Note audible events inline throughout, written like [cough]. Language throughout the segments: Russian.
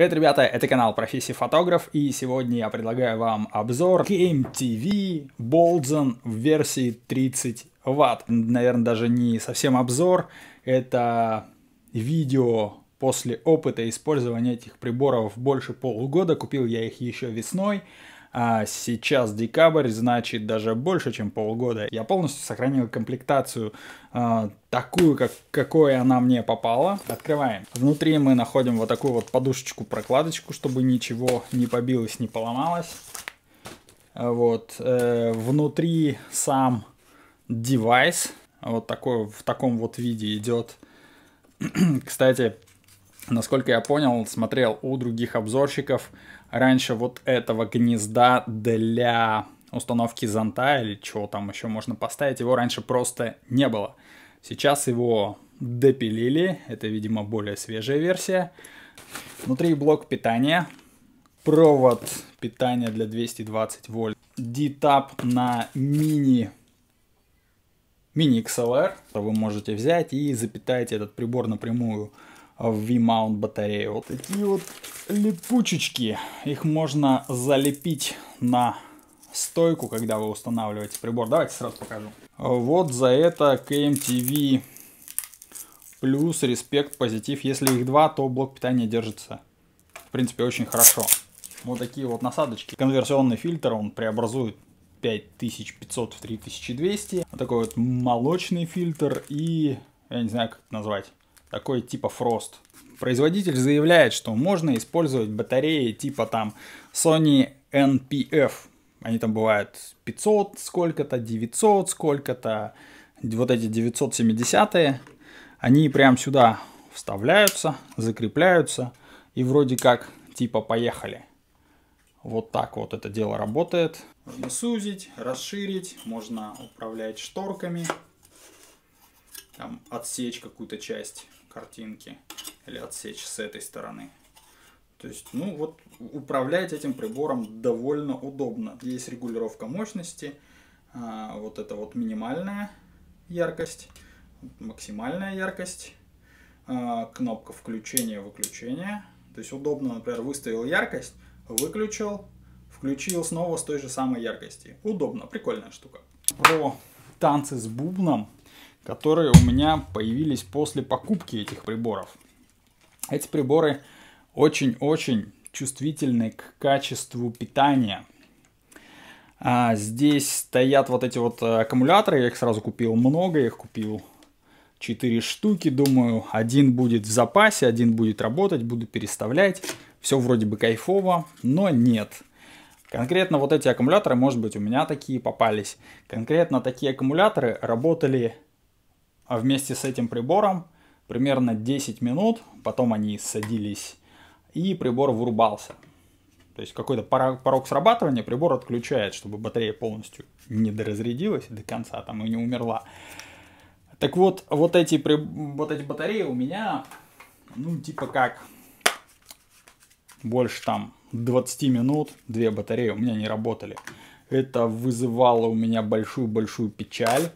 Привет, ребята, это канал Профессии Фотограф, и сегодня я предлагаю вам обзор Game TV Bolzen в версии 30 Вт. Наверное, даже не совсем обзор, это видео после опыта использования этих приборов больше полугода. Купил я их еще весной. А сейчас декабрь, значит, даже больше, чем полгода. Я полностью сохранил комплектацию э, такую, как, какой она мне попала. Открываем. Внутри мы находим вот такую вот подушечку-прокладочку, чтобы ничего не побилось, не поломалось. А вот. Э, внутри сам девайс. Вот такой, в таком вот виде идет. [clears throat] Кстати, насколько я понял, смотрел у других обзорщиков раньше вот этого гнезда для установки зонта или чего там еще можно поставить, его раньше просто не было. Сейчас его допилили, это, видимо, более свежая версия. Внутри блок питания, провод питания для 220 вольт, D-Tab на мини мини XLR, вы можете взять и запитать этот прибор напрямую а, V-mount батареи. Вот такие вот липучечки. Их можно залепить на стойку, когда вы устанавливаете прибор. Давайте сразу покажу. А, вот за это KMTV плюс, респект, позитив. Если их два, то блок питания держится, в принципе, очень хорошо. Вот такие вот насадочки. Конверсионный фильтр, он преобразует 5500 в 3200. Вот такой вот молочный фильтр и, я не знаю, как это назвать, такой типа Frost. Производитель заявляет, что можно использовать батареи типа там Sony NPF. Они там бывают 500 сколько-то, 900 сколько-то, вот эти 970-е. Они прям сюда вставляются, закрепляются и вроде как типа поехали. Вот так вот это дело работает. Можно сузить, расширить, можно управлять шторками, там отсечь какую-то часть картинки или отсечь с этой стороны. То есть, ну вот, управлять этим прибором довольно удобно. Есть регулировка мощности, а, вот это вот минимальная яркость, максимальная яркость, а, кнопка включения-выключения. То есть удобно, например, выставил яркость, выключил, включил снова с той же самой яркости. Удобно, прикольная штука. Про танцы с бубном которые у меня появились после покупки этих приборов. Эти приборы очень-очень чувствительны к качеству питания. А здесь стоят вот эти вот э, аккумуляторы, я их сразу купил много, я их купил 4 штуки, думаю, один будет в запасе, один будет работать, буду переставлять, все вроде бы кайфово, но нет. Конкретно вот эти аккумуляторы, может быть, у меня такие попались, конкретно такие аккумуляторы работали а вместе с этим прибором примерно 10 минут, потом они садились, и прибор вырубался. То есть какой-то порог срабатывания прибор отключает, чтобы батарея полностью не доразрядилась до конца там и не умерла. Так вот, вот эти, вот эти батареи у меня, ну, типа как, больше там 20 минут, две батареи у меня не работали. Это вызывало у меня большую-большую печаль.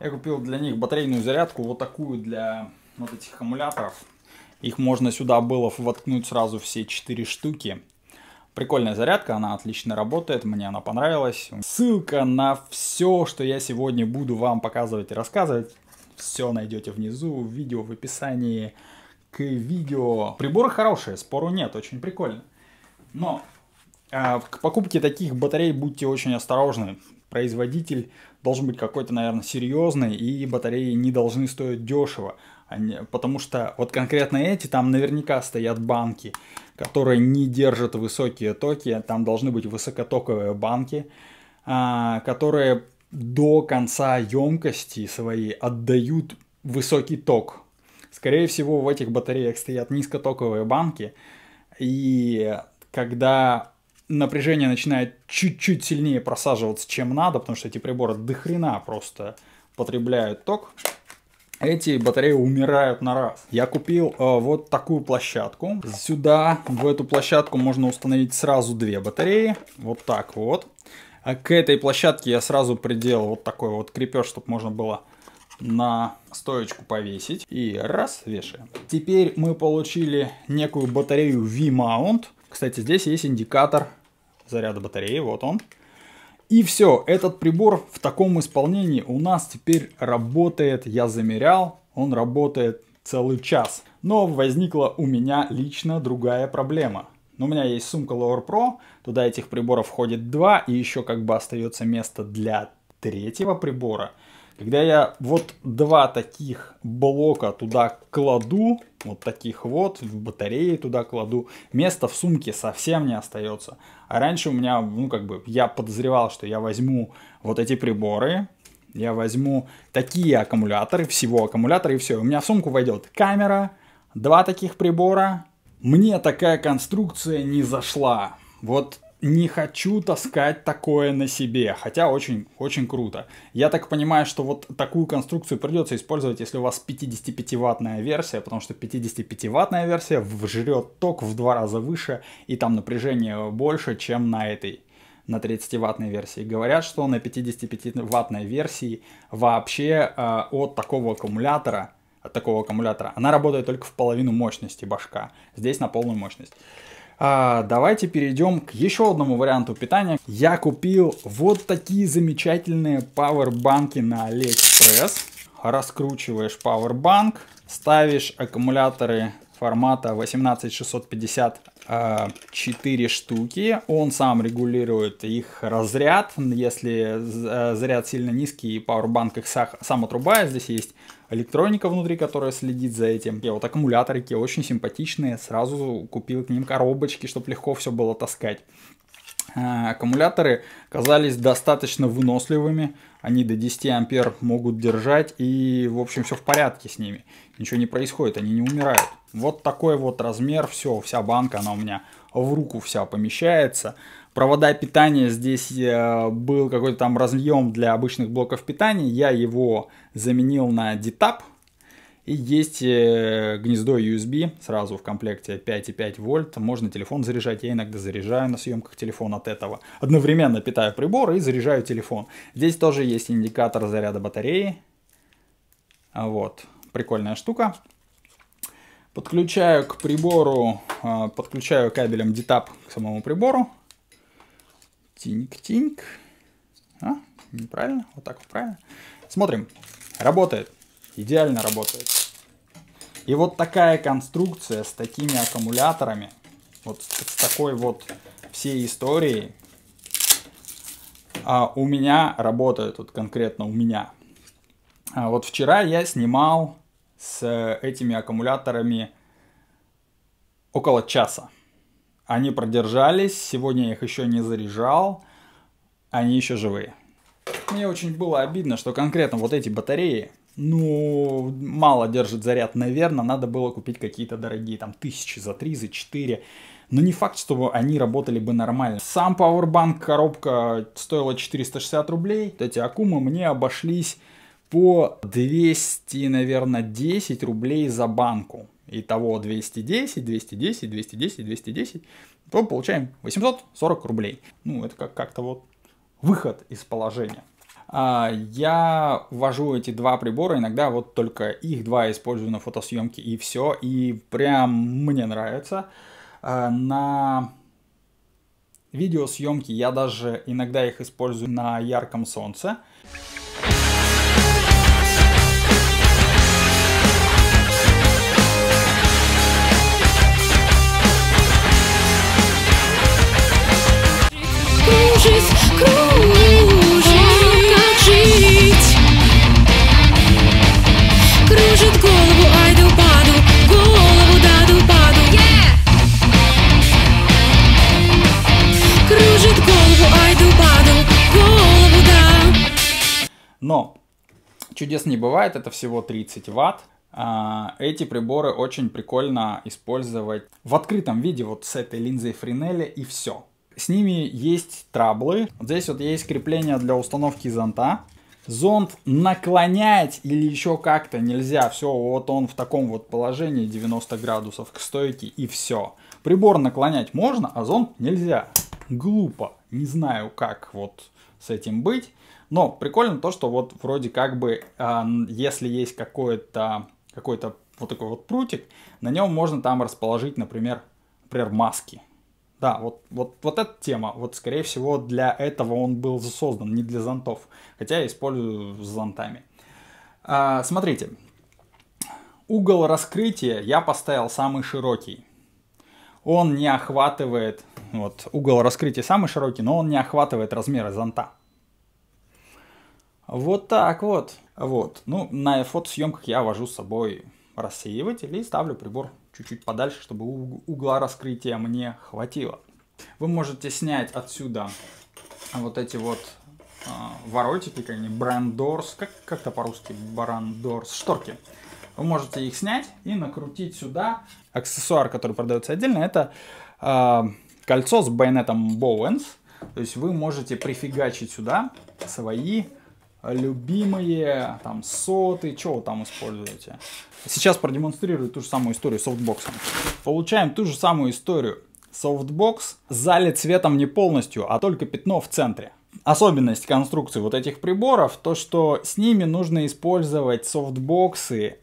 Я купил для них батарейную зарядку, вот такую для вот этих аккумуляторов. Их можно сюда было воткнуть сразу все 4 штуки. Прикольная зарядка, она отлично работает, мне она понравилась. Ссылка на все, что я сегодня буду вам показывать и рассказывать, все найдете внизу, в видео в описании к видео. Приборы хорошие, спору нет, очень прикольно. Но э, к покупке таких батарей будьте очень осторожны производитель должен быть какой-то, наверное, серьезный, и батареи не должны стоить дешево. Они, потому что вот конкретно эти, там наверняка стоят банки, которые не держат высокие токи, там должны быть высокотоковые банки, а, которые до конца емкости своей отдают высокий ток. Скорее всего, в этих батареях стоят низкотоковые банки, и когда напряжение начинает чуть-чуть сильнее просаживаться, чем надо, потому что эти приборы дохрена просто потребляют ток, эти батареи умирают на раз. Я купил э, вот такую площадку. Сюда, в эту площадку можно установить сразу две батареи. Вот так вот. А к этой площадке я сразу приделал вот такой вот крепеж, чтобы можно было на стоечку повесить. И раз, вешаем. Теперь мы получили некую батарею V-mount. Кстати, здесь есть индикатор заряда батареи, вот он. И все, этот прибор в таком исполнении у нас теперь работает, я замерял, он работает целый час. Но возникла у меня лично другая проблема. Но у меня есть сумка Lower Pro, туда этих приборов входит два, и еще как бы остается место для третьего прибора – когда я вот два таких блока туда кладу, вот таких вот, в батареи туда кладу, места в сумке совсем не остается. А раньше у меня, ну как бы, я подозревал, что я возьму вот эти приборы, я возьму такие аккумуляторы, всего аккумулятора и все. У меня в сумку войдет камера, два таких прибора. Мне такая конструкция не зашла. Вот не хочу таскать такое на себе, хотя очень, очень круто. Я так понимаю, что вот такую конструкцию придется использовать, если у вас 55-ваттная версия, потому что 55-ваттная версия жрет ток в два раза выше, и там напряжение больше, чем на этой на 30-ваттной версии. Говорят, что на 55-ваттной версии вообще э, от такого аккумулятора, от такого аккумулятора, она работает только в половину мощности башка. Здесь на полную мощность. А, давайте перейдем к еще одному варианту питания. Я купил вот такие замечательные пауэрбанки на AliExpress. Раскручиваешь пауэрбанк, ставишь аккумуляторы формата 18650 4 а, штуки. Он сам регулирует их разряд. Если а, заряд сильно низкий, и пауэрбанк их сам отрубает. Здесь есть электроника внутри, которая следит за этим. И вот аккумуляторики очень симпатичные. Сразу купил к ним коробочки, чтобы легко все было таскать. А, аккумуляторы казались достаточно выносливыми они до 10 ампер могут держать, и, в общем, все в порядке с ними. Ничего не происходит, они не умирают. Вот такой вот размер, все, вся банка, она у меня в руку вся помещается. Провода питания, здесь э, был какой-то там разъем для обычных блоков питания, я его заменил на DTAP, и есть э, гнездо USB сразу в комплекте 5,5 вольт. Можно телефон заряжать. Я иногда заряжаю на съемках телефон от этого. Одновременно питаю прибор и заряжаю телефон. Здесь тоже есть индикатор заряда батареи. Вот, прикольная штука. Подключаю к прибору, э, подключаю кабелем DTAP к самому прибору. Тиньк-тиньк. А, неправильно, вот так вот правильно. Смотрим, работает, идеально работает. И вот такая конструкция с такими аккумуляторами, вот с такой вот всей историей, а у меня работает, вот конкретно у меня. А вот вчера я снимал с э, этими аккумуляторами около часа. Они продержались, сегодня я их еще не заряжал, они еще живые. Мне очень было обидно, что конкретно вот эти батареи ну, мало держит заряд, наверное, надо было купить какие-то дорогие, там, тысячи за три, за четыре. Но не факт, что они работали бы нормально. Сам Powerbank коробка стоила 460 рублей. эти аккумы мне обошлись по 200, наверное, 10 рублей за банку. Итого 210, 210, 210, 210. То получаем 840 рублей. Ну, это как- как-то вот выход из положения. А, я ввожу эти два прибора, иногда вот только их два использую на фотосъемке и все. И прям мне нравится. А, на видеосъемке я даже иногда их использую на ярком солнце. Чудес не бывает, это всего 30 ватт. А, эти приборы очень прикольно использовать в открытом виде вот с этой линзой Френеля и все. С ними есть траблы. Вот здесь вот есть крепление для установки зонта. Зонт наклонять или еще как-то нельзя. Все, вот он в таком вот положении 90 градусов к стойке и все. Прибор наклонять можно, а зонт нельзя. Глупо. Не знаю, как вот с этим быть. Но прикольно то, что вот вроде как бы, э, если есть какой-то какой то вот такой вот прутик, на нем можно там расположить, например, например маски. Да, вот, вот, вот эта тема, вот скорее всего для этого он был создан, не для зонтов. Хотя я использую с зонтами. А, смотрите, угол раскрытия я поставил самый широкий. Он не охватывает, вот угол раскрытия самый широкий, но он не охватывает размеры зонта. Вот так вот. Вот. Ну, на фотосъемках я вожу с собой рассеиватель и ставлю прибор чуть-чуть подальше, чтобы угла раскрытия мне хватило. Вы можете снять отсюда вот эти вот э, воротики, как они, брандорс, как, как-то по-русски барандорс, шторки. Вы можете их снять и накрутить сюда. Аксессуар, который продается отдельно, это э, кольцо с байонетом Bowens. То есть вы можете прифигачить сюда свои любимые, там, соты, что вы там используете. Сейчас продемонстрирую ту же самую историю с софтбоксом. Получаем ту же самую историю. Софтбокс залит цветом не полностью, а только пятно в центре. Особенность конструкции вот этих приборов, то что с ними нужно использовать софтбоксы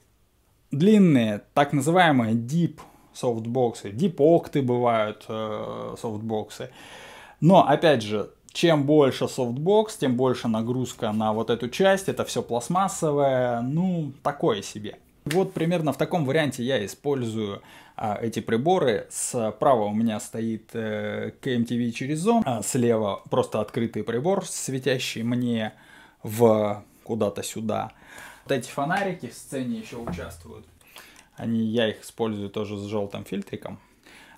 длинные, так называемые deep софтбоксы, deep окты бывают э, софтбоксы. Но, опять же, чем больше софтбокс, тем больше нагрузка на вот эту часть. Это все пластмассовое, ну, такое себе. Вот примерно в таком варианте я использую а, эти приборы. Справа у меня стоит э, KMTV через Zoom, а слева просто открытый прибор, светящий мне в куда-то сюда. Вот эти фонарики в сцене еще участвуют. Они, я их использую тоже с желтым фильтриком.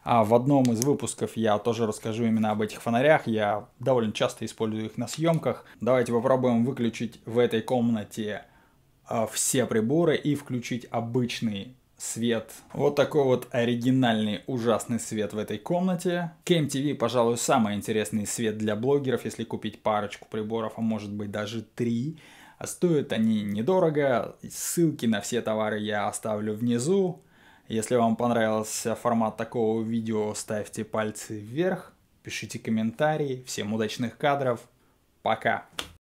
А в одном из выпусков я тоже расскажу именно об этих фонарях. Я довольно часто использую их на съемках. Давайте попробуем выключить в этой комнате а, все приборы и включить обычный свет. Вот такой вот оригинальный ужасный свет в этой комнате. KMTV, пожалуй, самый интересный свет для блогеров, если купить парочку приборов, а может быть даже три. стоят они недорого. Ссылки на все товары я оставлю внизу. Если вам понравился формат такого видео, ставьте пальцы вверх, пишите комментарии. Всем удачных кадров. Пока.